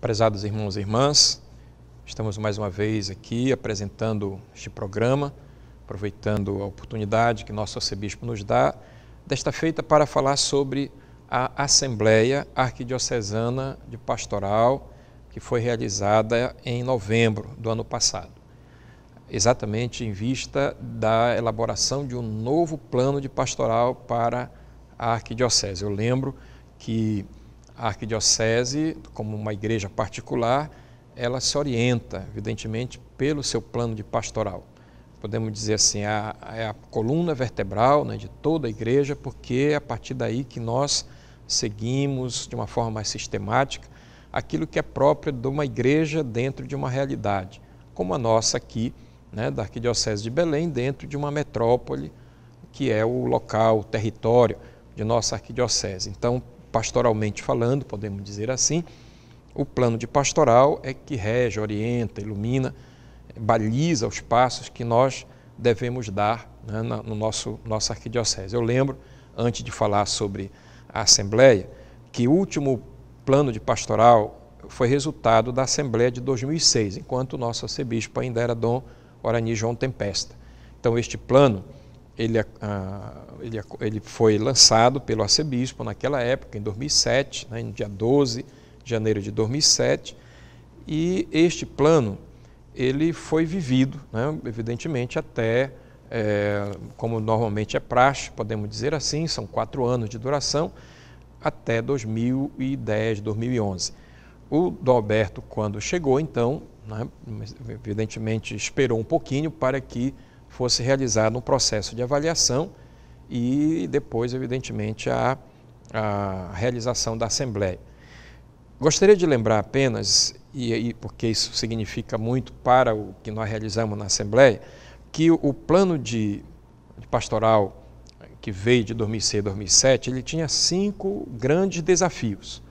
Prezados irmãos e irmãs, estamos mais uma vez aqui apresentando este programa, aproveitando a oportunidade que nosso arcebispo nos dá, desta feita para falar sobre a Assembleia Arquidiocesana de Pastoral, que foi realizada em novembro do ano passado, exatamente em vista da elaboração de um novo plano de pastoral para a Arquidiocese. Eu lembro que a arquidiocese, como uma igreja particular, ela se orienta, evidentemente, pelo seu plano de pastoral. Podemos dizer assim, é a, a, coluna vertebral né, de toda a igreja, porque é a partir daí que nós seguimos de uma forma mais sistemática aquilo que é próprio de uma igreja dentro de uma realidade, como a nossa aqui, né, da Arquidiocese de Belém, dentro de uma metrópole, que é o local, o território de nossa arquidiocese. Então, pastoralmente falando, podemos dizer assim, o plano de pastoral é que rege, orienta, ilumina, baliza os passos que nós devemos dar né, na no nosso, nossa arquidiocese. Eu lembro, antes de falar sobre a Assembleia, que o último plano de pastoral foi resultado da Assembleia de 2006, enquanto o nosso arcebispo ainda era Dom Orani João Tempesta. Então, este plano ele, ah, ele, ele, foi lançado pelo arcebispo naquela época, em 2007, né, no dia 12 de janeiro de 2007, e este plano ele foi vivido, né, evidentemente, até, é, como normalmente é praxe, podemos dizer assim, são quatro anos de duração, até 2010, 2011. O Dalberto, quando chegou, então, né, evidentemente esperou um pouquinho para que fosse realizado um processo de avaliação e depois, evidentemente, a, a realização da Assembleia. Gostaria de lembrar apenas, e, e porque isso significa muito para o que nós realizamos na Assembleia, que o, o plano de, de pastoral que veio de 2006 a 2007, ele tinha cinco grandes desafios.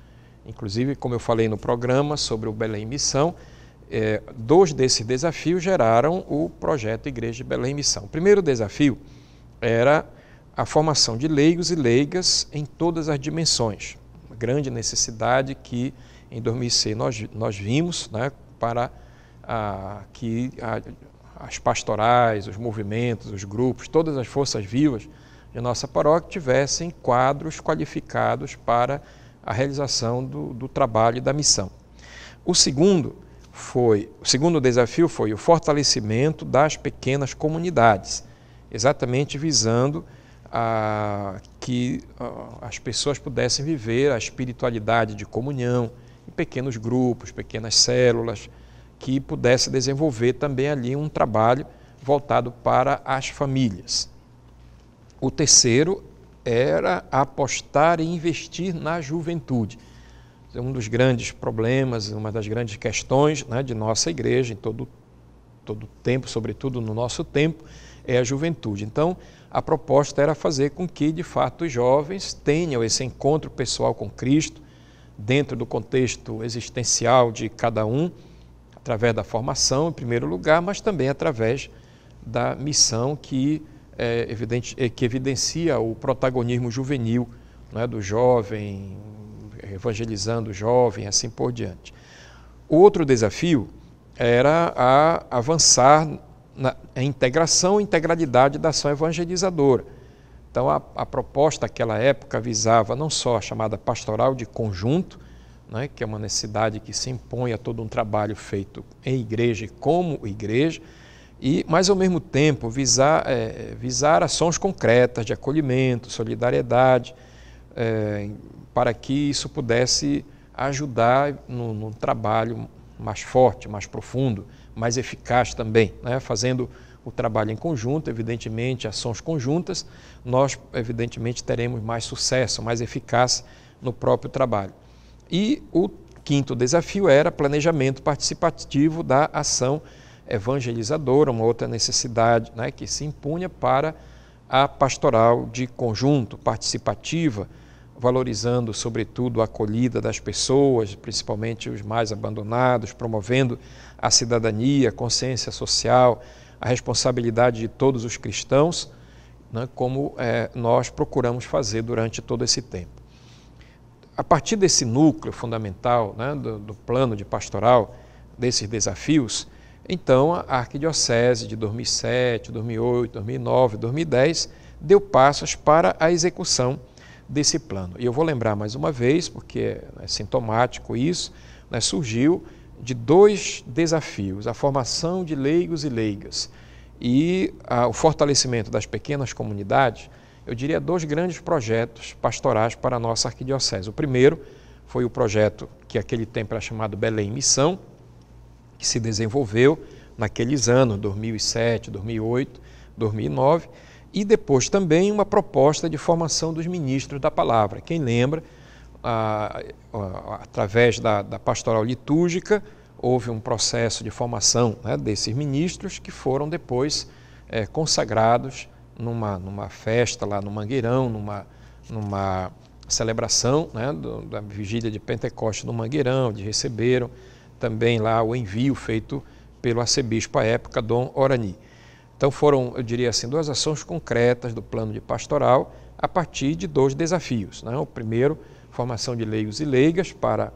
Inclusive, como eu falei no programa sobre o Belém Missão, é, dois desses desafios geraram o projeto Igreja de Belém Missão. O primeiro desafio era a formação de leigos e leigas em todas as dimensões. Uma grande necessidade que em 2006 nós, nós vimos né, para a, que a, as pastorais, os movimentos, os grupos, todas as forças vivas de nossa paróquia tivessem quadros qualificados para a realização do, do trabalho e da missão. O segundo foi, o segundo desafio foi o fortalecimento das pequenas comunidades, exatamente visando a, que a, as pessoas pudessem viver a espiritualidade de comunhão em pequenos grupos, pequenas células, que pudesse desenvolver também ali um trabalho voltado para as famílias. O terceiro era apostar e investir na juventude. É um dos grandes problemas, uma das grandes questões né, de nossa igreja em todo todo tempo, sobretudo no nosso tempo, é a juventude. Então, a proposta era fazer com que, de fato, os jovens tenham esse encontro pessoal com Cristo, dentro do contexto existencial de cada um, através da formação, em primeiro lugar, mas também através da missão que, é, evidente, é, que evidencia o protagonismo juvenil é, do jovem, evangelizando jovem, assim por diante. Outro desafio era a avançar na integração e integralidade da ação evangelizadora. Então, a, a proposta daquela época visava não só a chamada pastoral de conjunto, né, que é uma necessidade que se impõe a todo um trabalho feito em igreja e como igreja, e, mas ao mesmo tempo visar, é, visar ações concretas de acolhimento, solidariedade, é, para que isso pudesse ajudar no, no, trabalho mais forte, mais profundo, mais eficaz também, né? fazendo o trabalho em conjunto, evidentemente, ações conjuntas, nós evidentemente teremos mais sucesso, mais eficácia no próprio trabalho. E o quinto desafio era planejamento participativo da ação evangelizadora, uma outra necessidade né, que se impunha para a pastoral de conjunto, participativa, valorizando, sobretudo, a acolhida das pessoas, principalmente os mais abandonados, promovendo a cidadania, a consciência social, a responsabilidade de todos os cristãos, né, como é, nós procuramos fazer durante todo esse tempo. A partir desse núcleo fundamental né, do, do plano de pastoral, desses desafios, então a Arquidiocese de 2007, 2008, 2009, 2010 deu passos para a execução desse plano. E eu vou lembrar mais uma vez, porque é sintomático isso, né, surgiu de dois desafios: a formação de leigos e leigas e a, o fortalecimento das pequenas comunidades. Eu diria dois grandes projetos pastorais para a nossa arquidiocese. O primeiro foi o projeto que aquele tempo era chamado Belém Missão, que se desenvolveu naqueles anos 2007, 2008, 2009 e depois também uma proposta de formação dos ministros da palavra. Quem lembra, através da, da, pastoral litúrgica, houve um processo de formação né, desses ministros que foram depois é, consagrados numa, numa festa lá no Mangueirão, numa, numa celebração né, do, da vigília de Pentecostes no Mangueirão, de receberam também lá o envio feito pelo arcebispo à época, Dom Orani. Então foram, eu diria assim, duas ações concretas do plano de pastoral a partir de dois desafios. Né? O primeiro, formação de leigos e leigas para,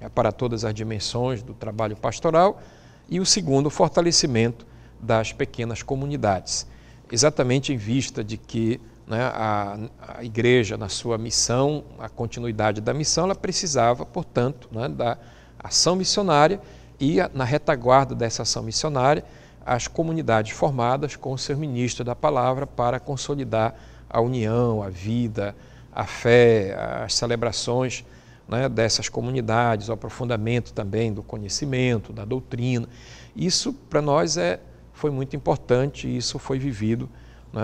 eh, para todas as dimensões do trabalho pastoral e o segundo, fortalecimento das pequenas comunidades, exatamente em vista de que né, a, a, igreja, na sua missão, a continuidade da missão, ela precisava, portanto, né, da ação missionária e a, na retaguarda dessa ação missionária, as comunidades formadas com o seu ministro da palavra para consolidar a união, a vida, a fé, as celebrações né, dessas comunidades, o aprofundamento também do conhecimento, da doutrina. Isso para nós é, foi muito importante e isso foi vivido, né,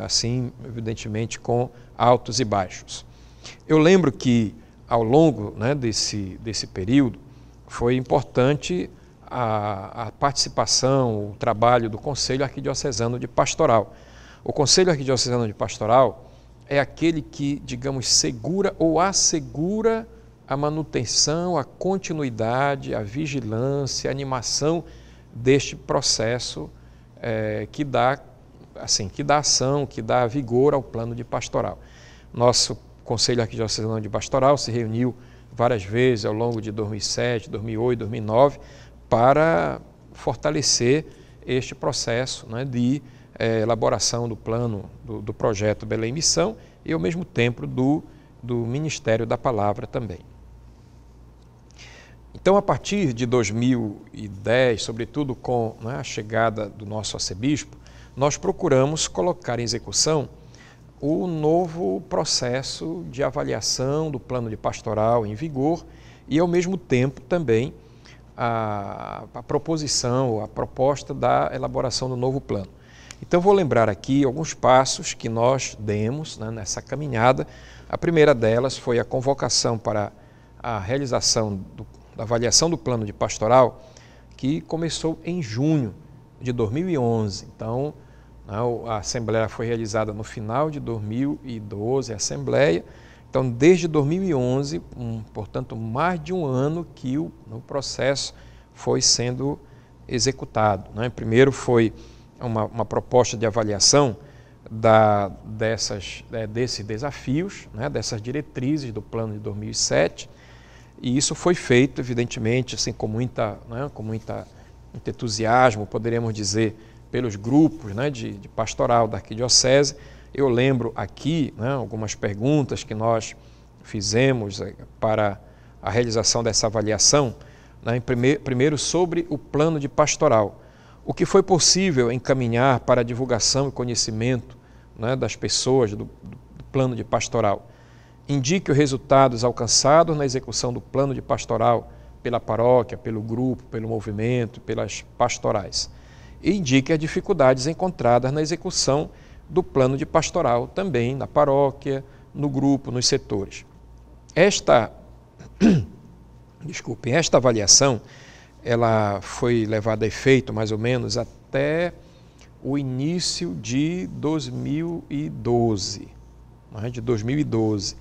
é, assim, evidentemente, com altos e baixos. Eu lembro que ao longo né, desse, desse período foi importante a, a participação, o trabalho do Conselho Arquidiocesano de Pastoral. O Conselho Arquidiocesano de Pastoral é aquele que, digamos, segura ou assegura a manutenção, a continuidade, a vigilância, a animação deste processo é, que dá assim que dá ação, que dá vigor ao plano de pastoral. Nosso Conselho Arquidiocesano de Pastoral se reuniu várias vezes ao longo de 2007, 2008, 2009 para fortalecer este processo né, de é, elaboração do plano do, do, projeto Belém Missão e, ao mesmo tempo, do, do Ministério da Palavra também. Então, a partir de 2010, sobretudo com né, a chegada do nosso arcebispo, nós procuramos colocar em execução o novo processo de avaliação do plano de pastoral em vigor e, ao mesmo tempo, também a, a proposição, a proposta da elaboração do novo plano. Então, vou lembrar aqui alguns passos que nós demos né, nessa caminhada. A primeira delas foi a convocação para a realização do, da avaliação do plano de pastoral, que começou em junho de 2011. Então, né, a Assembleia foi realizada no final de 2012, a Assembleia, então, desde 2011, um, portanto, mais de um ano que o, processo foi sendo executado. Né? Primeiro foi uma, uma, proposta de avaliação da, dessas, é, desses desafios, né? dessas diretrizes do plano de 2007, e isso foi feito, evidentemente, assim, com, muita, né? com muita, muito entusiasmo, poderíamos dizer, pelos grupos né? de, de pastoral da arquidiocese, eu lembro aqui né, algumas perguntas que nós fizemos eh, para a realização dessa avaliação, né, primeiro sobre o plano de pastoral. O que foi possível encaminhar para a divulgação e conhecimento né, das pessoas do, do plano de pastoral? Indique os resultados alcançados na execução do plano de pastoral pela paróquia, pelo grupo, pelo movimento, pelas pastorais. E indique as dificuldades encontradas na execução do plano de pastoral também na paróquia, no grupo, nos setores. Esta desculpem, esta avaliação ela foi levada a efeito mais ou menos até o início de 2012, né, de 2012.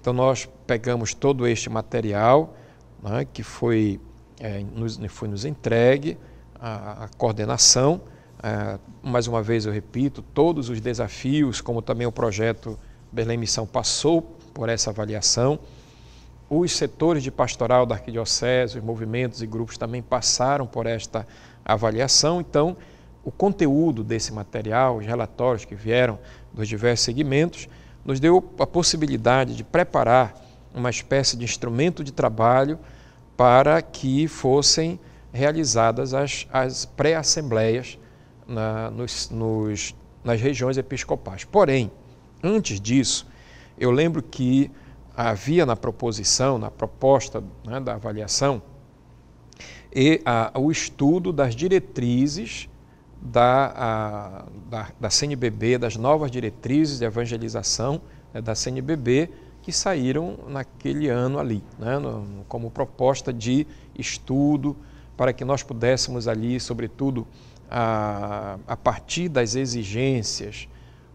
Então nós pegamos todo este material né, que foi, é, nos, foi nos entregue a, a coordenação é, mais uma vez eu repito, todos os desafios, como também o projeto Belém Missão passou por essa avaliação, os setores de pastoral da arquidiocese, os movimentos e grupos também passaram por esta avaliação, então o conteúdo desse material, os relatórios que vieram dos diversos segmentos, nos deu a possibilidade de preparar uma espécie de instrumento de trabalho para que fossem realizadas as, as pré-assembleias na, nos, nos, nas regiões episcopais. Porém, antes disso, eu lembro que havia na proposição, na proposta né, da avaliação, e, a, o estudo das diretrizes da, a, da, da, CNBB, das novas diretrizes de evangelização né, da CNBB, que saíram naquele ano ali, né, no, como proposta de estudo para que nós pudéssemos ali, sobretudo, a, a partir das exigências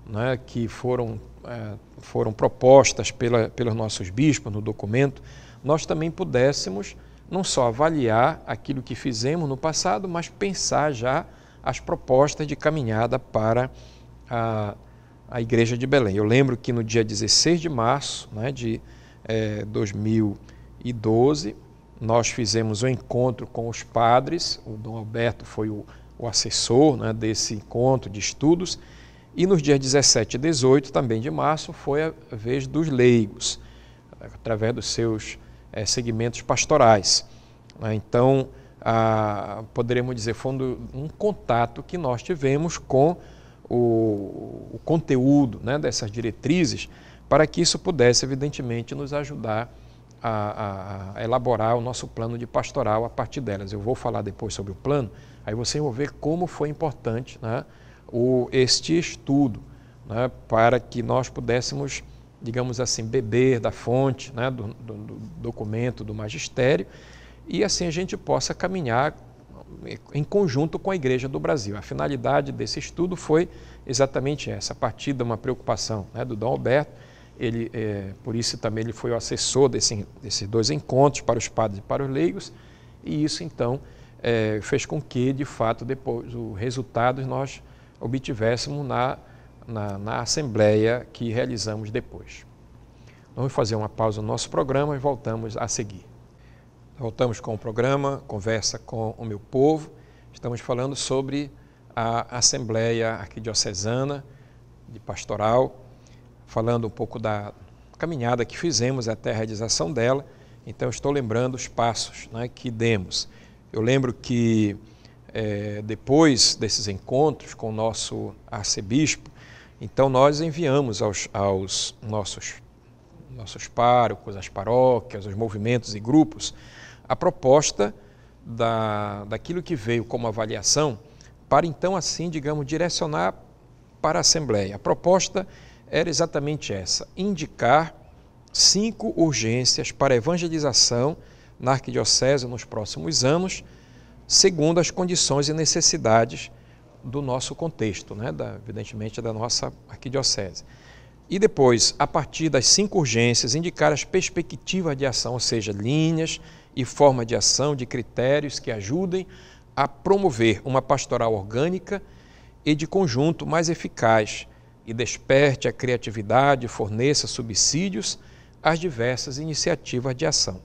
né, que foram, é, foram propostas pela, pelos nossos bispos no documento, nós também pudéssemos não só avaliar aquilo que fizemos no passado, mas pensar já as propostas de caminhada para a, a Igreja de Belém. Eu lembro que no dia 16 de março né, de é, 2012, nós fizemos um encontro com os padres, o Dom Alberto foi o o assessor né, desse encontro de estudos. E nos dias 17 e 18 também de março foi a vez dos leigos, através dos seus é, segmentos pastorais. Né. Então, a, poderemos dizer, foi um, contato que nós tivemos com o, o conteúdo né, dessas diretrizes, para que isso pudesse, evidentemente, nos ajudar a, a elaborar o nosso plano de pastoral a partir delas. Eu vou falar depois sobre o plano, Aí você vai ver como foi importante né, o, este estudo né, para que nós pudéssemos, digamos assim, beber da fonte né, do, do, do documento do magistério e assim a gente possa caminhar em conjunto com a Igreja do Brasil. A finalidade desse estudo foi exatamente essa, a partir de uma preocupação né, do Dom Alberto, ele, é, por isso também ele foi o assessor desse, desses dois encontros para os padres e para os leigos, e isso então é, fez com que, de fato, depois os resultados nós obtivéssemos na, na, na assembleia que realizamos depois. Então, vamos fazer uma pausa no nosso programa e voltamos a seguir. Voltamos com o programa Conversa com o Meu Povo. Estamos falando sobre a Assembleia Arquidiocesana de Pastoral, falando um pouco da caminhada que fizemos até a realização dela. Então, estou lembrando os passos né, que demos. Eu lembro que é, depois desses encontros com o nosso arcebispo, então nós enviamos aos, aos nossos, nossos párocos, às paróquias, aos movimentos e grupos, a proposta da, daquilo que veio como avaliação, para então, assim, digamos, direcionar para a Assembleia. A proposta era exatamente essa: indicar cinco urgências para a evangelização na arquidiocese nos próximos anos, segundo as condições e necessidades do nosso contexto, né, da, evidentemente da nossa arquidiocese. E depois, a partir das cinco urgências, indicar as perspectivas de ação, ou seja, linhas e forma de ação, de critérios que ajudem a promover uma pastoral orgânica e de conjunto mais eficaz e desperte a criatividade, forneça subsídios às diversas iniciativas de ação.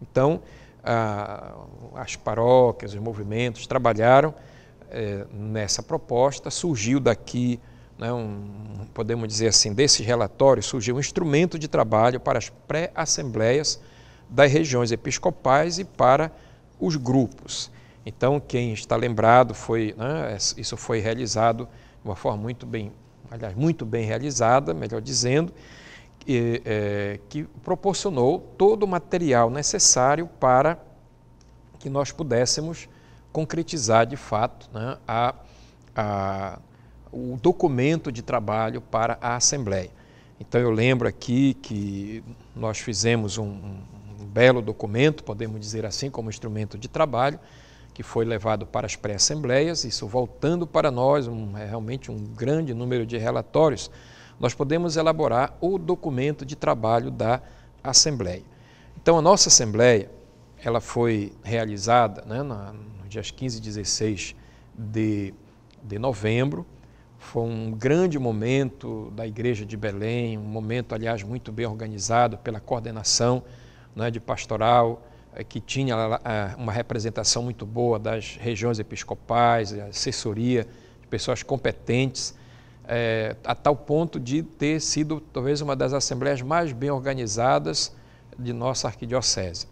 Então, a, as paróquias, os movimentos trabalharam é, nessa proposta, surgiu daqui, né, um, podemos dizer assim, desse relatório, surgiu um instrumento de trabalho para as pré-assembleias das regiões episcopais e para os grupos. Então, quem está lembrado, foi, né, isso foi realizado de uma forma muito bem, aliás, muito bem realizada, melhor dizendo, que, é, que proporcionou todo o material necessário para que nós pudéssemos concretizar de fato né, a, a, o documento de trabalho para a Assembleia. Então eu lembro aqui que nós fizemos um, um belo documento, podemos dizer assim, como instrumento de trabalho, que foi levado para as pré-assembleias, isso voltando para nós, um, é, realmente um grande número de relatórios nós podemos elaborar o documento de trabalho da Assembleia. Então, a nossa Assembleia, ela foi realizada né, na, nos dias 15 e 16 de, de novembro, foi um grande momento da Igreja de Belém, um momento, aliás, muito bem organizado pela coordenação né, de pastoral, eh, que tinha eh, uma representação muito boa das regiões episcopais, assessoria de pessoas competentes é, a tal ponto de ter sido talvez uma das assembleias mais bem organizadas de nossa arquidiocese,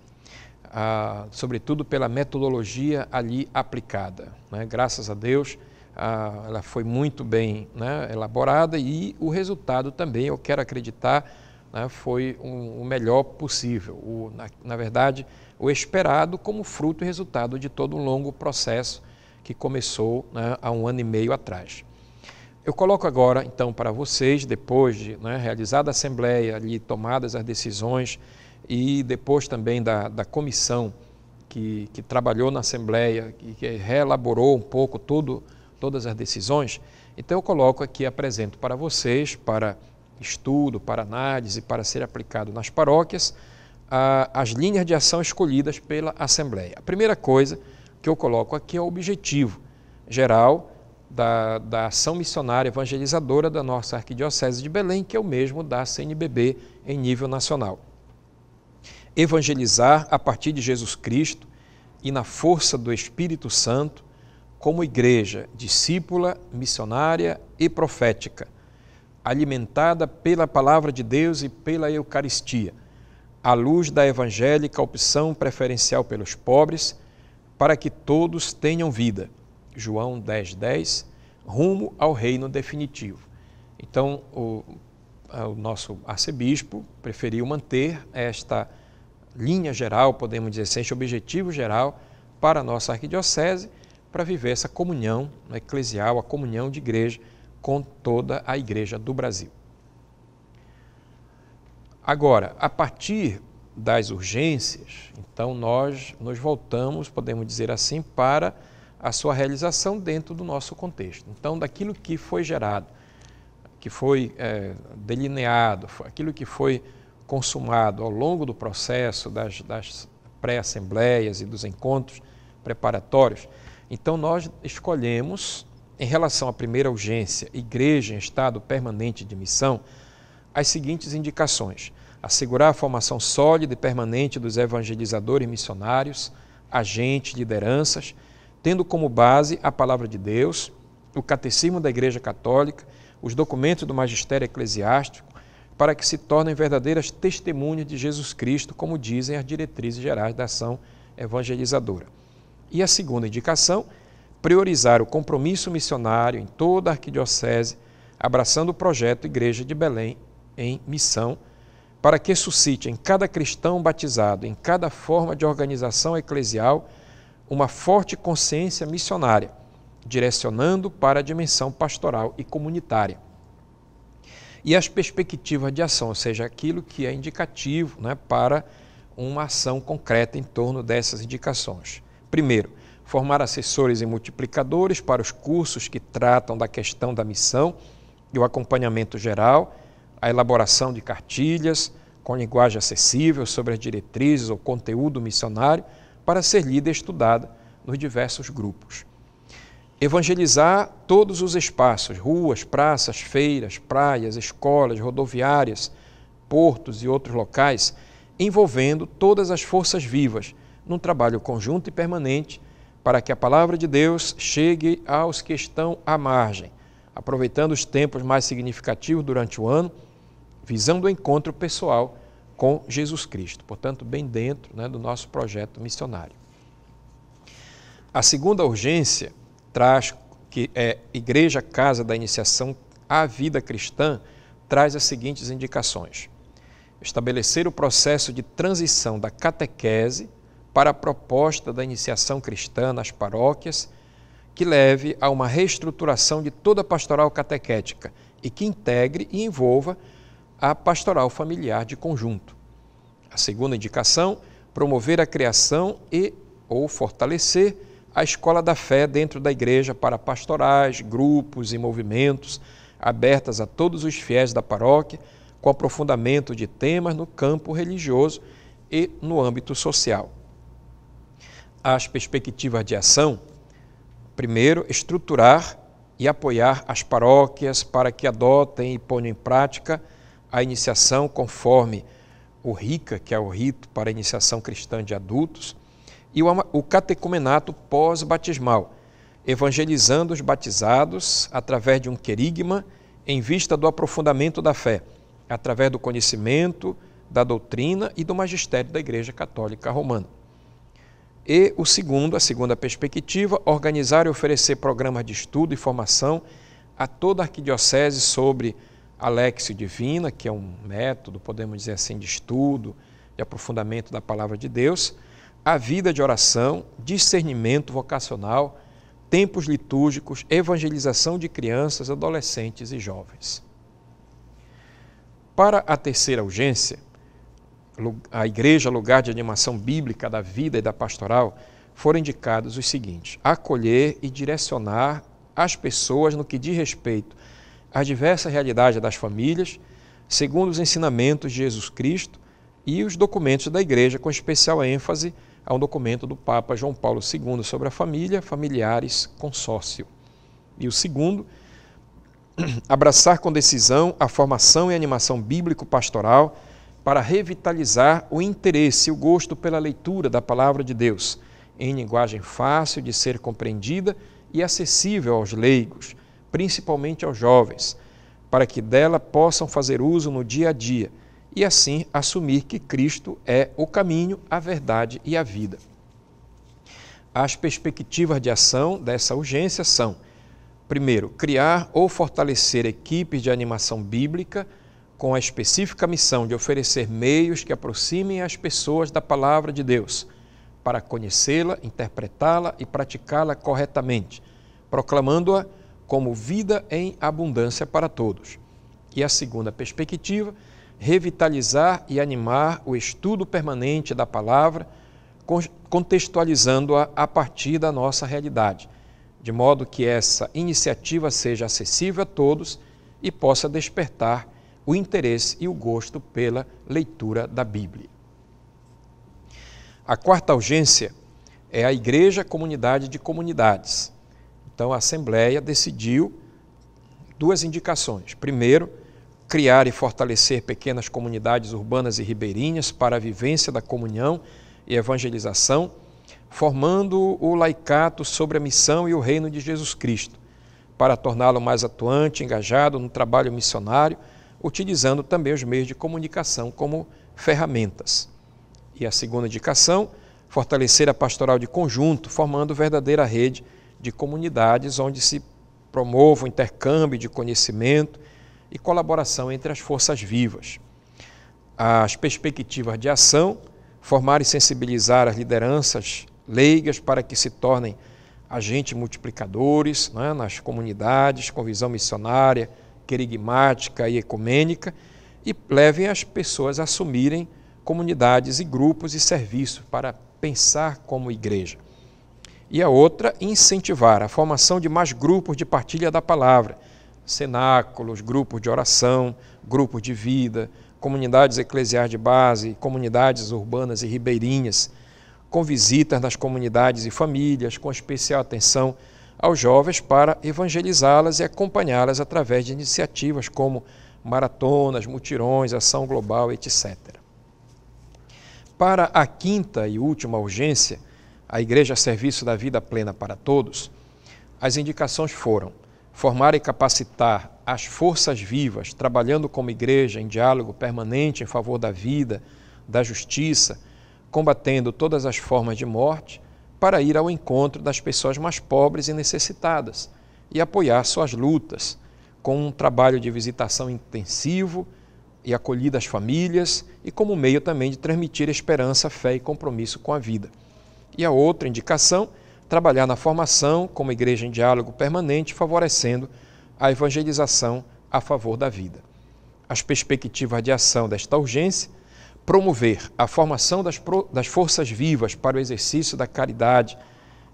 ah, sobretudo pela metodologia ali aplicada. Né? Graças a Deus, ah, ela foi muito bem né, elaborada e o resultado também, eu quero acreditar, né, foi um, o melhor possível. O, na, na verdade, o esperado como fruto e resultado de todo um longo processo que começou né, há um ano e meio atrás. Eu coloco agora, então, para vocês, depois de né, realizada a assembleia, ali tomadas as decisões e depois também da, da comissão que, que trabalhou na assembleia e que reelaborou um pouco tudo, todas as decisões, então eu coloco aqui, apresento para vocês, para estudo, para análise, para ser aplicado nas paróquias, a, as linhas de ação escolhidas pela Assembleia. A primeira coisa que eu coloco aqui é o objetivo geral da, da ação missionária evangelizadora da nossa Arquidiocese de Belém, que é o mesmo da CNBB em nível nacional. Evangelizar a partir de Jesus Cristo e na força do Espírito Santo, como igreja discípula, missionária e profética, alimentada pela palavra de Deus e pela Eucaristia, à luz da evangélica opção preferencial pelos pobres, para que todos tenham vida João 10,10, 10, rumo ao reino definitivo. Então, o, o nosso arcebispo preferiu manter esta linha geral, podemos dizer assim, este objetivo geral para a nossa arquidiocese, para viver essa comunhão né, eclesial, a comunhão de igreja com toda a igreja do Brasil. Agora, a partir das urgências, então nós nos voltamos, podemos dizer assim, para a sua realização dentro do nosso contexto. Então, daquilo que foi gerado, que foi é, delineado, aquilo que foi consumado ao longo do processo das, das pré-assembleias e dos encontros preparatórios, então nós escolhemos, em relação à primeira urgência, igreja em estado permanente de missão, as seguintes indicações: assegurar a formação sólida e permanente dos evangelizadores missionários, agentes, lideranças tendo como base a palavra de Deus, o catecismo da Igreja Católica, os documentos do magistério eclesiástico, para que se tornem verdadeiras testemunhas de Jesus Cristo, como dizem as diretrizes gerais da ação evangelizadora. E a segunda indicação, priorizar o compromisso missionário em toda a arquidiocese, abraçando o projeto Igreja de Belém em Missão, para que suscite em cada cristão batizado, em cada forma de organização eclesial, uma forte consciência missionária, direcionando para a dimensão pastoral e comunitária. E as perspectivas de ação, ou seja, aquilo que é indicativo né, para uma ação concreta em torno dessas indicações. Primeiro, formar assessores e multiplicadores para os cursos que tratam da questão da missão e o acompanhamento geral, a elaboração de cartilhas com linguagem acessível sobre as diretrizes ou conteúdo missionário, para ser lida e estudada nos diversos grupos. Evangelizar todos os espaços, ruas, praças, feiras, praias, escolas, rodoviárias, portos e outros locais, envolvendo todas as forças vivas num trabalho conjunto e permanente para que a palavra de Deus chegue aos que estão à margem, aproveitando os tempos mais significativos durante o ano, visando o encontro pessoal com Jesus Cristo, portanto, bem dentro né, do nosso projeto missionário. A segunda urgência traz que é Igreja Casa da Iniciação à Vida Cristã traz as seguintes indicações: estabelecer o processo de transição da catequese para a proposta da iniciação cristã nas paróquias, que leve a uma reestruturação de toda a pastoral catequética e que integre e envolva a pastoral familiar de conjunto. A segunda indicação, promover a criação e ou fortalecer a escola da fé dentro da igreja para pastorais, grupos e movimentos abertas a todos os fiéis da paróquia, com aprofundamento de temas no campo religioso e no âmbito social. As perspectivas de ação: primeiro, estruturar e apoiar as paróquias para que adotem e ponham em prática a iniciação conforme o RICA, que é o rito para a iniciação cristã de adultos, e o catecumenato pós-batismal, evangelizando os batizados através de um querigma em vista do aprofundamento da fé, através do conhecimento, da doutrina e do magistério da Igreja Católica Romana. E o segundo, a segunda perspectiva, organizar e oferecer programas de estudo e formação a toda a arquidiocese sobre Alexio Divina, que é um método, podemos dizer assim, de estudo, de aprofundamento da palavra de Deus, a vida de oração, discernimento vocacional, tempos litúrgicos, evangelização de crianças, adolescentes e jovens. Para a terceira urgência, a igreja, lugar de animação bíblica da vida e da pastoral, foram indicados os seguintes: acolher e direcionar as pessoas no que diz respeito as diversas realidades das famílias, segundo os ensinamentos de Jesus Cristo e os documentos da Igreja, com especial ênfase a um documento do Papa João Paulo II sobre a família, familiares, consórcio. E o segundo, abraçar com decisão a formação e animação bíblico-pastoral para revitalizar o interesse e o gosto pela leitura da palavra de Deus, em linguagem fácil de ser compreendida e acessível aos leigos principalmente aos jovens, para que dela possam fazer uso no dia a dia e assim assumir que Cristo é o caminho, a verdade e a vida. As perspectivas de ação dessa urgência são: primeiro, criar ou fortalecer equipes de animação bíblica com a específica missão de oferecer meios que aproximem as pessoas da palavra de Deus, para conhecê-la, interpretá-la e praticá-la corretamente, proclamando-a como vida em abundância para todos. E a segunda perspectiva, revitalizar e animar o estudo permanente da palavra, contextualizando-a a partir da nossa realidade, de modo que essa iniciativa seja acessível a todos e possa despertar o interesse e o gosto pela leitura da Bíblia. A quarta urgência é a igreja comunidade de comunidades então, a Assembleia decidiu duas indicações. Primeiro, criar e fortalecer pequenas comunidades urbanas e ribeirinhas para a vivência da comunhão e evangelização, formando o laicato sobre a missão e o reino de Jesus Cristo, para torná-lo mais atuante, engajado no trabalho missionário, utilizando também os meios de comunicação como ferramentas. E a segunda indicação, fortalecer a pastoral de conjunto, formando verdadeira rede de comunidades onde se promova o intercâmbio de conhecimento e colaboração entre as forças vivas. As perspectivas de ação, formar e sensibilizar as lideranças leigas para que se tornem agentes multiplicadores né, nas comunidades com visão missionária, querigmática e ecumênica e levem as pessoas a assumirem comunidades e grupos e serviços para pensar como igreja e a outra, incentivar a formação de mais grupos de partilha da palavra, cenáculos, grupos de oração, grupos de vida, comunidades eclesiais de base, comunidades urbanas e ribeirinhas, com visitas nas comunidades e famílias, com especial atenção aos jovens para evangelizá-las e acompanhá-las através de iniciativas como maratonas, mutirões, ação global, etc. Para a quinta e última urgência, a Igreja a é Serviço da Vida Plena para Todos, as indicações foram formar e capacitar as forças vivas, trabalhando como igreja em diálogo permanente em favor da vida, da justiça, combatendo todas as formas de morte, para ir ao encontro das pessoas mais pobres e necessitadas e apoiar suas lutas, com um trabalho de visitação intensivo e acolhida às famílias e como meio também de transmitir esperança, fé e compromisso com a vida. E a outra indicação, trabalhar na formação como igreja em diálogo permanente, favorecendo a evangelização a favor da vida. As perspectivas de ação desta urgência, promover a formação das, das forças vivas para o exercício da caridade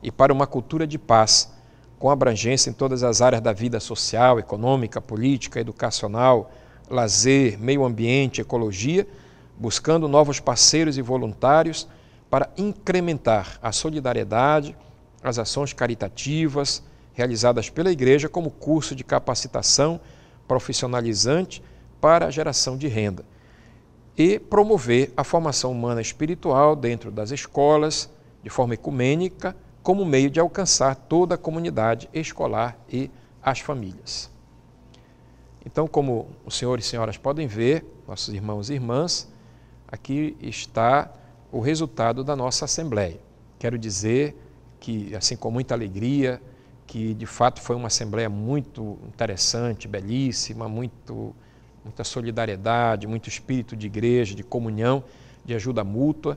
e para uma cultura de paz, com abrangência em todas as áreas da vida social, econômica, política, educacional, lazer, meio ambiente, ecologia, buscando novos parceiros e voluntários para incrementar a solidariedade, as ações caritativas realizadas pela Igreja como curso de capacitação profissionalizante para a geração de renda e promover a formação humana espiritual dentro das escolas, de forma ecumênica, como meio de alcançar toda a comunidade escolar e as famílias. Então, como os senhores e senhoras podem ver, nossos irmãos e irmãs, aqui está o resultado da nossa Assembleia. Quero dizer que, assim, com muita alegria, que de fato foi uma Assembleia muito interessante, belíssima, muito, muita solidariedade, muito espírito de igreja, de comunhão, de ajuda mútua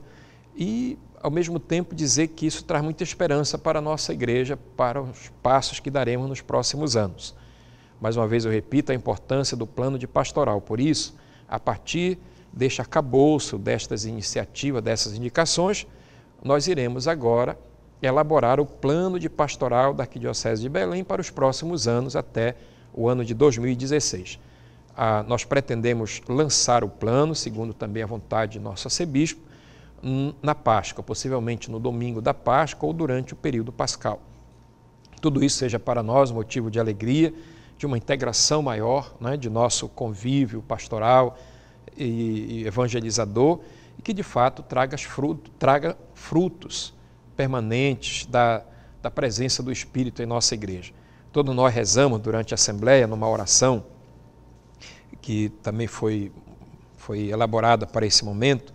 e, ao mesmo tempo, dizer que isso traz muita esperança para a nossa igreja, para os passos que daremos nos próximos anos. Mais uma vez eu repito a importância do plano de pastoral. Por isso, a partir deste arcabouço, destas iniciativas, dessas indicações, nós iremos agora elaborar o plano de pastoral da Arquidiocese de Belém para os próximos anos, até o ano de 2016. Ah, nós pretendemos lançar o plano, segundo também a vontade de nosso arcebispo, hum, na Páscoa, possivelmente no domingo da Páscoa ou durante o período pascal. Tudo isso seja para nós motivo de alegria, de uma integração maior né, de nosso convívio pastoral, e evangelizador e que de fato traga, fruto, traga frutos permanentes da, da presença do Espírito em nossa igreja. Todos nós rezamos durante a Assembleia numa oração que também foi, foi elaborada para esse momento,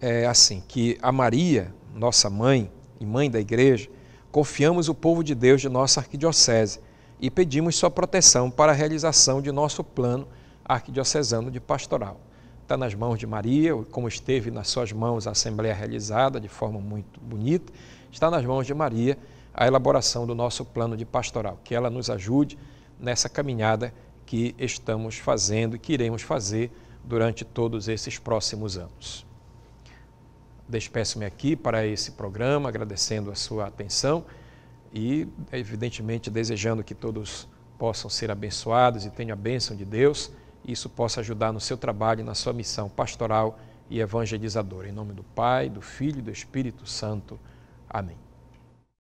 é assim, que a Maria, nossa mãe e mãe da igreja, confiamos o povo de Deus de nossa arquidiocese e pedimos sua proteção para a realização de nosso plano arquidiocesano de pastoral está nas mãos de Maria, como esteve nas suas mãos a Assembleia realizada de forma muito bonita, está nas mãos de Maria a elaboração do nosso plano de pastoral, que ela nos ajude nessa caminhada que estamos fazendo e que iremos fazer durante todos esses próximos anos. Despeço-me aqui para esse programa, agradecendo a sua atenção e, evidentemente, desejando que todos possam ser abençoados e tenham a bênção de Deus isso possa ajudar no seu trabalho, na sua missão pastoral e evangelizadora. Em nome do Pai, do Filho e do Espírito Santo. Amém.